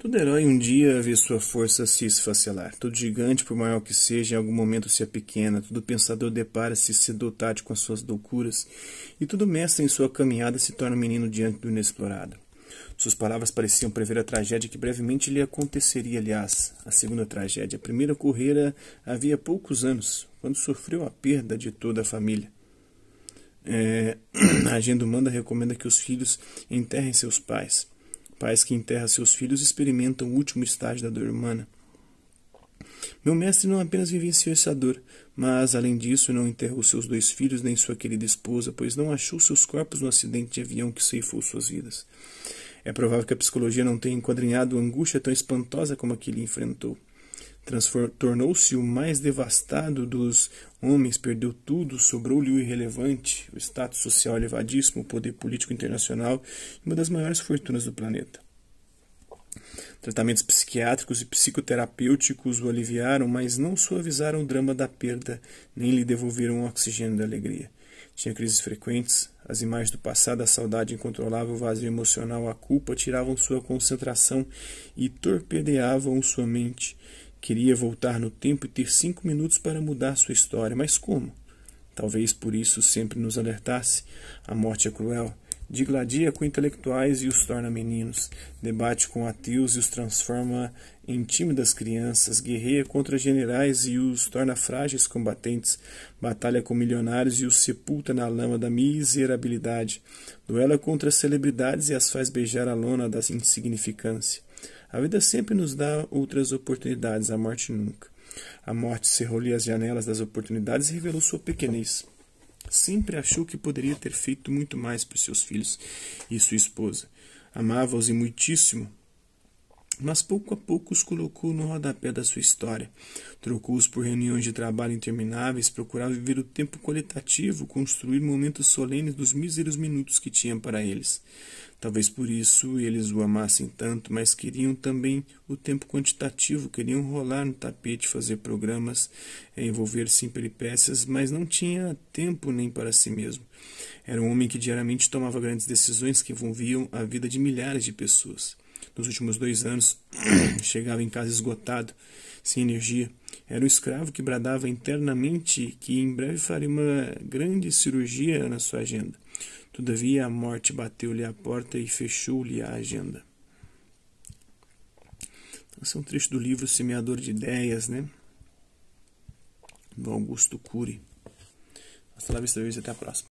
Todo herói um dia vê sua força se esfacelar. Todo gigante, por maior que seja, em algum momento se pequena. Todo pensador depara-se sedotático com as suas loucuras. E todo mestre em sua caminhada se torna um menino diante do inexplorado. Suas palavras pareciam prever a tragédia que brevemente lhe aconteceria, aliás, a segunda tragédia. A primeira ocorrera havia poucos anos, quando sofreu a perda de toda a família. É... a agenda humana recomenda que os filhos enterrem seus pais. Pais que enterram seus filhos experimentam o último estágio da dor humana. Meu mestre não apenas vivenciou essa dor, mas, além disso, não enterrou seus dois filhos nem sua querida esposa, pois não achou seus corpos no acidente de avião que ceifou suas vidas. É provável que a psicologia não tenha enquadrinhado angústia tão espantosa como a que ele enfrentou tornou-se o mais devastado dos homens, perdeu tudo, sobrou-lhe o irrelevante, o status social elevadíssimo, o poder político internacional uma das maiores fortunas do planeta. Tratamentos psiquiátricos e psicoterapêuticos o aliviaram, mas não suavizaram o drama da perda, nem lhe devolveram o oxigênio da alegria. Tinha crises frequentes, as imagens do passado, a saudade incontrolável, o vazio emocional, a culpa tiravam sua concentração e torpedeavam sua mente Queria voltar no tempo e ter cinco minutos para mudar sua história, mas como? Talvez por isso sempre nos alertasse. A morte é cruel. Digladia com intelectuais e os torna meninos. Debate com ateus e os transforma em tímidas crianças. Guerreia contra generais e os torna frágeis combatentes. Batalha com milionários e os sepulta na lama da miserabilidade. Duela contra celebridades e as faz beijar a lona da insignificância. A vida sempre nos dá outras oportunidades, a morte nunca. A morte cerrou-lhe as janelas das oportunidades e revelou sua pequenez. Sempre achou que poderia ter feito muito mais por seus filhos e sua esposa. Amava-os e muitíssimo, mas pouco a pouco os colocou no rodapé da sua história. Trocou-os por reuniões de trabalho intermináveis, procurava viver o tempo qualitativo, construir momentos solenes dos míseros minutos que tinha para eles. Talvez por isso eles o amassem tanto, mas queriam também o tempo quantitativo, queriam rolar no tapete, fazer programas, eh, envolver-se em peripécias, mas não tinha tempo nem para si mesmo. Era um homem que diariamente tomava grandes decisões que envolviam a vida de milhares de pessoas nos últimos dois anos, chegava em casa esgotado, sem energia. Era um escravo que bradava internamente que em breve faria uma grande cirurgia na sua agenda. Todavia, a morte bateu-lhe a porta e fechou-lhe a agenda. Então, esse é um trecho do livro Semeador de Ideias, né? Do Augusto Cury. Hasta lá, vista, até a próxima.